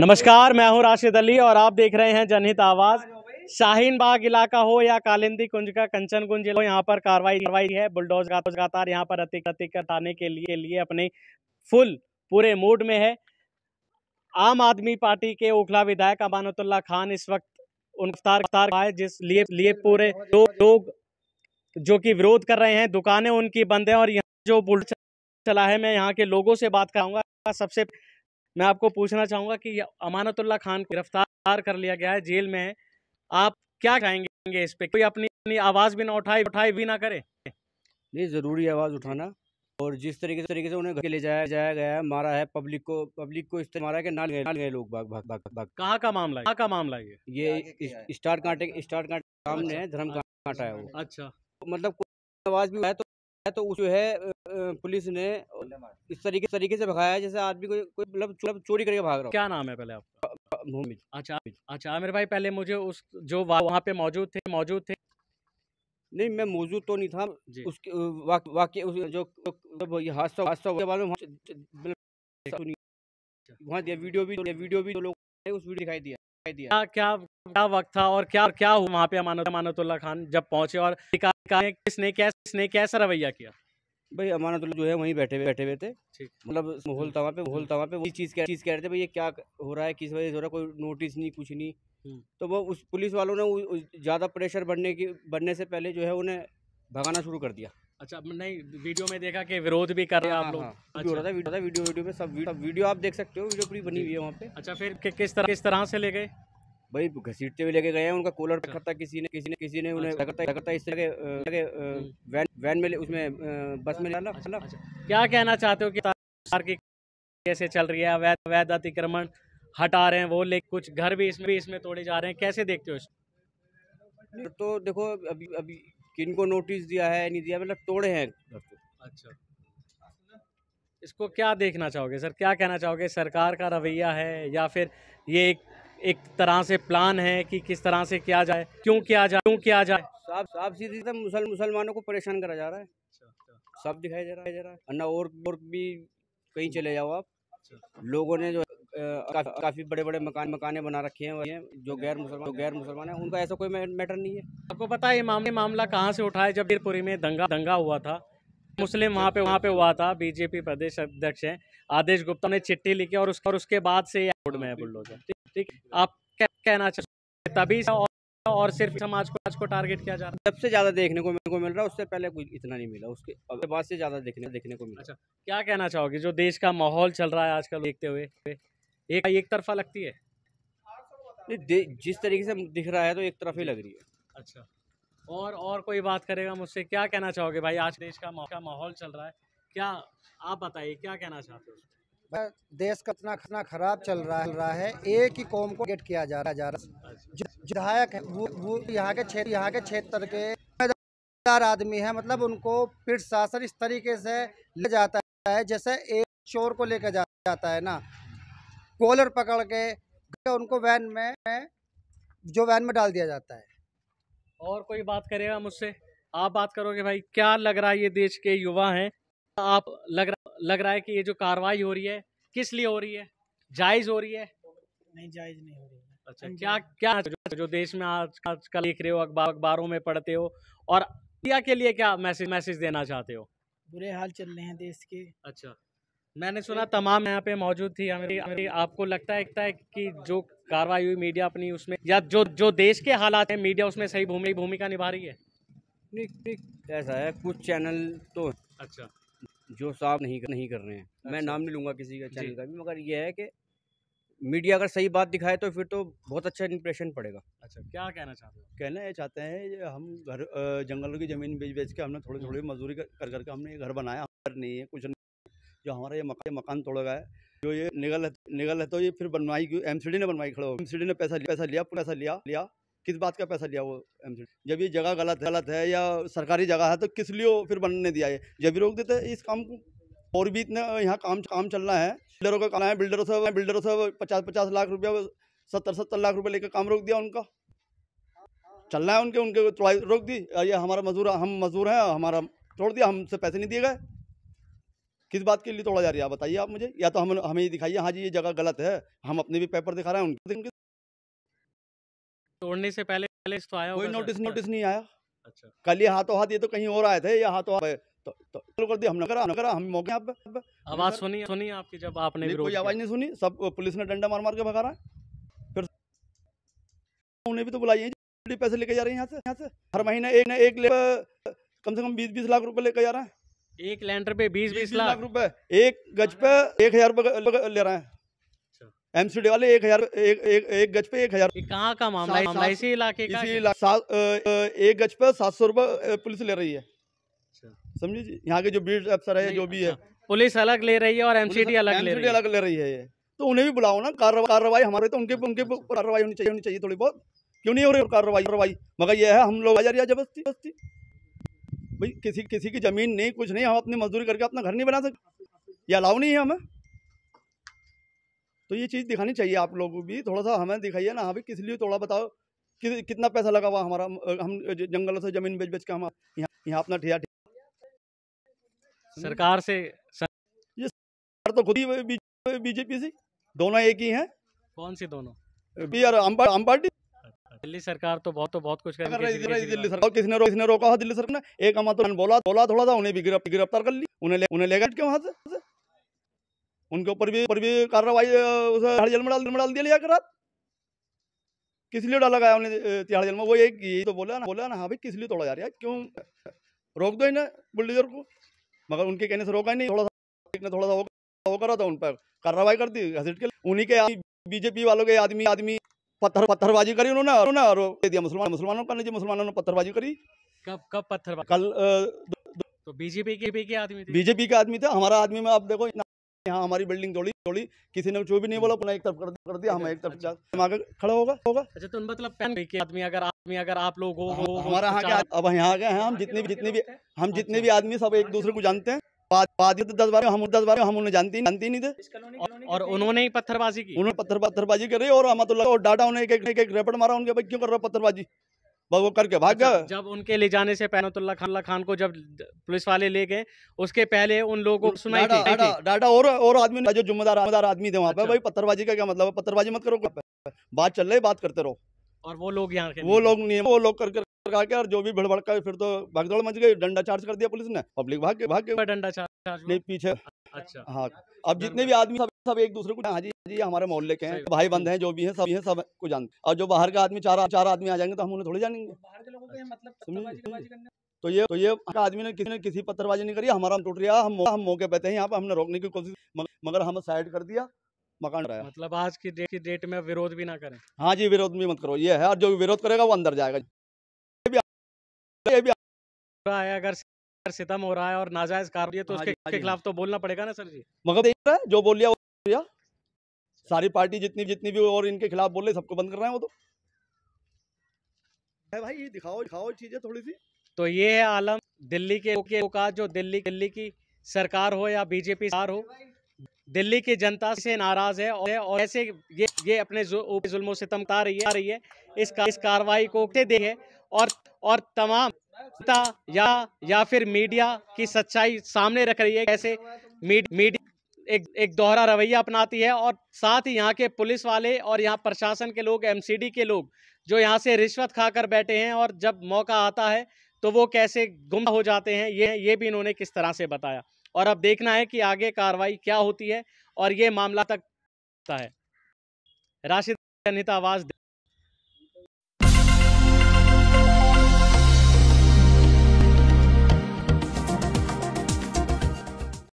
नमस्कार मैं हूं राशिद अली और आप देख रहे हैं जनहित आवाज शाहीन बाग इलाका हो या कालिंदी कुंज का कंचन कुंज हो यहाँ पर कार्रवाई कार्रवाई है बुलडोज लगातार यहाँ पर अतिक अतिक हटाने के लिए लिए अपने फुल पूरे मूड में है आम आदमी पार्टी के ओखला विधायक अमानतुल्ला खान इस वक्त उन है जिस लिए लिए पूरे लोग जो कि विरोध कर रहे हैं दुकानें उनकी बंद हैं और यहाँ जो बुलडोज चला है मैं यहाँ के लोगों से बात कराऊंगा सबसे मैं आपको पूछना चाहूँगा कि अमानतुल्ला खान को गिरफ्तार कर लिया गया है जेल में है आप क्या कहेंगे इस पर कोई अपनी अपनी आवाज़ भी ना उठाए उठाए भी ना करे नहीं ज़रूरी आवाज़ उठाना और जिस तरीके से तरीके से उन्हें घर ले जाया जाया गया है मारा है पब्लिक को पब्लिक को इस तरह मारा है कि ना गए नाल गए लोग भाग भाग भाग भाग कहाँ का मामला कहाँ का मामला है ये स्टार्ट कांटे स्टार्ट कांटे सामने है धर्म कांटा है वो अच्छा मतलब कोई आवाज़ भी है तो तो उस जो है पुलिस ने इस तरीके तरीके से भगाया जैसे आदमी को कोई मतलब चोरी करके भाग रहा क्या नाम है पहले आपका अच्छा अच्छा आमिर भाई पहले मुझे उस जो वहाँ पे मौजूद थे मौजूद थे नहीं मैं मौजूद तो नहीं था उसके वाक, वाक्य उस जो हादसा हादसा हुआ बाद में वहाँ वीडियो भी वीडियो भी लोग उस वीडियो दिखाई दिया दिया क्या क्या वक्त था और क्या क्या हुआ वहाँ पे अमानत अमानतुल्ला खान जब पहुंचे और किसने कैसे कैसा रवैया किया भाई अमानत जो है वहीं बैठे हुए बैठे हुए थे मतलब माहौल तवा पे माहौल तवा पे वही चीज़ कह चीज़ कह रहे थे भाई ये क्या हो रहा है किस वजह से हो रहा है कोई नोटिस नहीं कुछ नहीं हम्म। तो वो उस पुलिस वालों ने ज़्यादा प्रेशर बढ़ने की बढ़ने से पहले जो है उन्हें भगाना शुरू कर दिया अच्छा नहीं वीडियो में देखा कि विरोध भी कर रहे हैं आप हाँ, हाँ, लोग हाँ। वीडियो था, अच्छा। वीडियो था, वीडियो वीडियो में सब वीडियो, वीडियो आप देख सकते हो वीडियो पूरी बनी हुई है वहाँ पे अच्छा फिर कि, किस तरह किस तरह से ले गए भाई घसीटते हुए लेके गए हैं उनका कॉलर रखा था किसी ने किसी ने किसी ने उन्हें अच्छा। इस तरह के हम्म। वैन वैन में उसमें बस में चला अच्छा, अच्छा। क्या कहना चाहते हो कि कैसे चल रही है अवैध अवैध अतिक्रमण हटा रहे हैं वो ले कुछ घर भी इसमें भी इसमें तोड़े जा रहे हैं कैसे देखते हो तो देखो अभी अभी किन को नोटिस दिया है नहीं दिया मतलब तोड़े हैं अच्छा इसको क्या देखना चाहोगे सर क्या कहना चाहोगे सरकार का रवैया है या फिर ये एक एक तरह से प्लान है कि किस तरह से किया जाए क्यों किया जाए क्यों किया जाए साफ साफ सीधी तो मुसल मुसलमानों को परेशान करा जा रहा है अच्छा, अच्छा। सब दिखाई दे रहा है और, और भी कहीं चले जाओ आप अच्छा। लोगों ने जो काफ़ी बड़े बड़े मकान मकाने बना रखे हैं जो गैर मुसलमान जो गैर मुसलमान है उनका ऐसा कोई मैटर नहीं है आपको पता है मामले मामला कहाँ से उठा है जब बीरपुरी में दंगा दंगा हुआ था मुस्लिम वहाँ पे वहाँ पे हुआ था बीजेपी प्रदेश अध्यक्ष है आदेश गुप्ता ने चिट्ठी लिखी और उसके और उसके बाद से रोड में है बुल्डोजर ठीक आप क्या कहना चाहते तभी और, और सिर्फ समाज को आज को टारगेट किया जा रहा है सबसे ज़्यादा देखने को मेरे को मिल रहा है उससे पहले कुछ इतना नहीं मिला उसके बाद से ज़्यादा देखने देखने को मिला अच्छा क्या कहना चाहोगे जो देश का माहौल चल रहा है आजकल देखते हुए एक एक तरफा लगती है नहीं जिस तरीके से दिख रहा है तो एक तरफ ही लग रही है अच्छा और और कोई बात करेगा मुझसे क्या कहना चाहोगे भाई आज देश का का माहौल चल रहा है क्या आप बताइए क्या कहना चाहते हो देश का इतना खतना खराब चल रहा है रहा है एक ही कौम को गेट किया जा रहा जा रहा अच्छा। विधायक है वो वो यहाँ के क्षेत्र यहाँ के क्षेत्र के आदमी है मतलब उनको फिर शासन इस तरीके से ले जाता है जैसे एक चोर को लेकर जाता है ना कॉलर पकड़ के उनको वैन में जो वैन में डाल दिया जाता है और कोई बात करेगा मुझसे आप बात करोगे भाई क्या लग रहा है ये देश के युवा हैं आप लग रहा लग रहा है कि ये जो कार्रवाई हो रही है किस लिए हो रही है जायज हो रही है नहीं जायज नहीं हो रही है अच्छा क्या क्या जो, जो देश में आज आजकल लिख रहे हो अखबार अखबारों में पढ़ते हो और इंडिया के लिए क्या मैसेज मैसेज देना चाहते हो बुरे हाल चल रहे हैं देश के अच्छा मैंने सुना तमाम यहाँ पे मौजूद थी हमें आपको लगता है, है कि जो कार्रवाई हुई मीडिया अपनी उसमें या जो जो देश के हालात हैं मीडिया उसमें सही भूमि भूमिका निभा रही है ऐसा है कुछ चैनल तो अच्छा जो साफ नहीं नहीं कर रहे हैं अच्छा। मैं नाम नहीं लूँगा किसी का चैनल का भी मगर यह है कि मीडिया अगर सही बात दिखाए तो फिर तो बहुत अच्छा इंप्रेशन पड़ेगा अच्छा क्या कहना चाहते हैं कहना ये चाहते हैं हम घर जंगलों की ज़मीन बेच बेच के हमने थोड़ी थोड़ी मजदूरी कर करके हमने घर बनाया नहीं है कुछ जो हमारा ये मकान मकान तोड़ा गया है जो ये निगल निगल है तो ये फिर बनवाई क्यों एम ने बनवाई खड़ा हो एम ने पैसा पैसा लिया पैसा लिया लिया किस बात का पैसा लिया वो एम जब ये जगह गलत गलत है या सरकारी जगह है तो किस लिए फिर बनने दिया ये जब भी रोक देते इस काम को और भी इतने यहाँ काम काम चल रहा है बिल्डरों का काम है बिल्डरों से बिल्डरों से पचास पचास लाख रुपया सत्तर सत्तर लाख रुपये लेकर काम रोक दिया उनका चल रहा है उनके उनके रोक दी ये हमारा मजदूर हम मजदूर हैं हमारा छोड़ दिया हमसे पैसे नहीं दिए गए किस बात के लिए तोड़ा जा रहा है बताइए आप मुझे या तो हम हमें दिखाइए हाँ जी ये जगह गलत है हम अपने भी पेपर दिखा रहे हैं उनके, तोड़ने से पहले पहले तो आया कोई नोटिस नोटिस नहीं आया अच्छा कल ये हाथों हाथ ये तो कहीं और आए थे या हाथों हाथ तो तो कर दिया हमने करा करा हम मौके आप आवाज सुनी सुनी आपकी जब आपने भी कोई आवाज नहीं सुनी सब पुलिस ने डंडा मार मार के भगा रहा है फिर उन्हें भी तो बुलाइए पैसे लेके जा रहे हैं यहाँ से यहाँ से हर महीने एक ना एक कम से कम बीस बीस लाख रुपए लेके जा रहा है एक लैंडर पे बीस बीस लाख रुपए एक गज पे एक हजार ले रहे हैं एमसीडी अच्छा। वाले एक हजार एक, एक, एक गज पे एक हजार कहाँ का मामला मामला इसी इलाके का इसी इलाके एक गज पे सात सौ रुपए पुलिस ले रही है अच्छा। समझी जी यहाँ के जो बीट अफसर है जो भी है अच्छा। पुलिस अलग ले रही है और एमसीडी अलग ले रही है अलग ले रही है ये तो उन्हें भी बुलाओ ना कार्रवाई हमारे तो उनके उनके कार्रवाई होनी चाहिए होनी चाहिए थोड़ी बहुत क्यों नहीं हो रही कार्रवाई मगर यह है हम लोग जबरदस्ती भाई किसी किसी की ज़मीन नहीं कुछ नहीं हम अपनी मजदूरी करके अपना घर नहीं बना सकते ये अलाउ नहीं है हमें तो ये चीज़ दिखानी चाहिए आप लोगों को भी थोड़ा सा हमें दिखाइए ना हाँ किस लिए थोड़ा बताओ कि, कितना पैसा लगा हुआ हमारा हम जंगलों से ज़मीन बेच बेच के हम यहाँ अपना ठिया सरकार से ये सरकार तो खुद ही बीजेपी से दोनों एक ही हैं कौन सी दोनों बी आर दिल्ली सरकार तो बहुत तो बहुत कुछ कर रही है दिल्ली सरकार किसने रो, किसने रोका दिल्ली सरकार ने एक अमा तो बोला बोला थोड़ा था उन्हें भी गिरफ्तार कर ली उन्हें ले, उन्हें लेकर के वहां से उनके ऊपर भी ऊपर भी कार्रवाई उसे जेल में डाल में डाल दिया लिया रात किस लिए डाला गया उन्हें तिहाड़ जल में वो एक यही तो बोला ना बोला ना हाँ भाई किस लिए तोड़ा जा रहा है क्यों रोक दो इन्हें बुल्डीजर को मगर उनके कहने से रोका ही नहीं थोड़ा सा थोड़ा सा वो करा था उन पर कार्रवाई कर दी घसीट के उन्हीं के बीजेपी वालों के आदमी आदमी पत्थर पत्थरबाजी करी उन्होंने और दे दिया मुसलमान मुसलमानों का नहीं मुसलमानों ने पत्थरबाजी करी कब कब पत्थर कल तो बीजेपी के के आदमी थे बीजेपी के आदमी थे हमारा आदमी में आप देखो यहाँ हमारी बिल्डिंग तोड़ी तोड़ी किसी ने जो भी नहीं बोला अपना एक तरफ कर दिया हम एक तरफ अच्छा। आगे खड़ा होगा होगा अच्छा तो मतलब के आदमी अगर आदमी अगर आप लोग हो हाँ, हमारा यहाँ तो अब यहाँ आ गए हैं हम जितने भी जितने भी हम जितने भी आदमी सब एक अच्छा। दूसरे को जानते हैं वादी तो दस बार हम दस बार हम उन्हें जानती जानती नहीं थे और उन्होंने ही पत्थरबाजी की उन्होंने पत्थर पत्थरबाजी और डाटा उन्हें एक एक, रेपट मारा उनके भाई क्यों कर रहे पत्थरबाजी वो करके भाग गया अच्छा, जब उनके ले जाने से पैनतुल्ला खान खान को जब पुलिस वाले ले गए उसके पहले उन लोगों को सुनाई डाटा डाटा और और आदमी जो जुम्मेदार आदमी थे वहाँ पे अच्छा। भाई पत्थरबाजी का क्या मतलब पत्थरबाजी मत करो बात चल रही बात करते रहो और वो लोग यहाँ वो लोग नहीं वो लोग कर सरकार के और जो भी भड़बड़ का फिर तो भागदौड़ मच गई डंडा चार्ज कर दिया पुलिस ने पब्लिक भाग के भाग के डंडा चार्ज नहीं पीछे अच्छा हाँ अब जितने भी आदमी सब सब एक दूसरे को हाँ जी हाँ जी हमारे मोहल्ले के हैं भाई बंद हैं जो भी हैं सब हैं सब को जानते और जो बाहर का आदमी चार चार आदमी आ जाएंगे तो हम उन्हें थोड़ी जानेंगे तो, मतलब तो ये तो ये आदमी ने किसी ने किसी पत्थरबाजी नहीं करी हमारा टूट रहा हम हम मौके पे थे यहाँ पर हमने रोकने की कोशिश मगर हम साइड कर दिया मकान रहा मतलब आज की डेट की डेट में विरोध भी ना करें हाँ जी विरोध भी मत करो ये है और जो विरोध करेगा वो अंदर जाएगा ये भी है अगर सितम हो रहा है और नाजायज कार रही है तो हाँ उसके हाँ के हाँ खिलाफ तो बोलना पड़ेगा ना सर जी मगर देख रहा है जो बोल लिया वो लिया सारी पार्टी जितनी जितनी भी और इनके खिलाफ बोल रहे सबको बंद कर रहे हैं वो तो भाई ये दिखाओ दिखाओ चीजें थोड़ी सी तो ये है आलम दिल्ली के का जो दिल्ली दिल्ली की सरकार हो या बीजेपी सरकार हो दिल्ली की जनता से नाराज है और और ऐसे ये ये अपने जुल्मों से तमता रही है इस का, इस कार्रवाई को देखे और और तमाम या या फिर मीडिया की सच्चाई सामने रख रही है कैसे मीडिया एक एक दोहरा रवैया अपनाती है और साथ ही यहाँ के पुलिस वाले और यहाँ प्रशासन के लोग एमसीडी के लोग जो यहाँ से रिश्वत खाकर बैठे हैं और जब मौका आता है तो वो कैसे गुम हो जाते हैं ये ये भी इन्होंने किस तरह से बताया और अब देखना है कि आगे कार्रवाई क्या होती है और ये मामला तक है राशिद आवाज़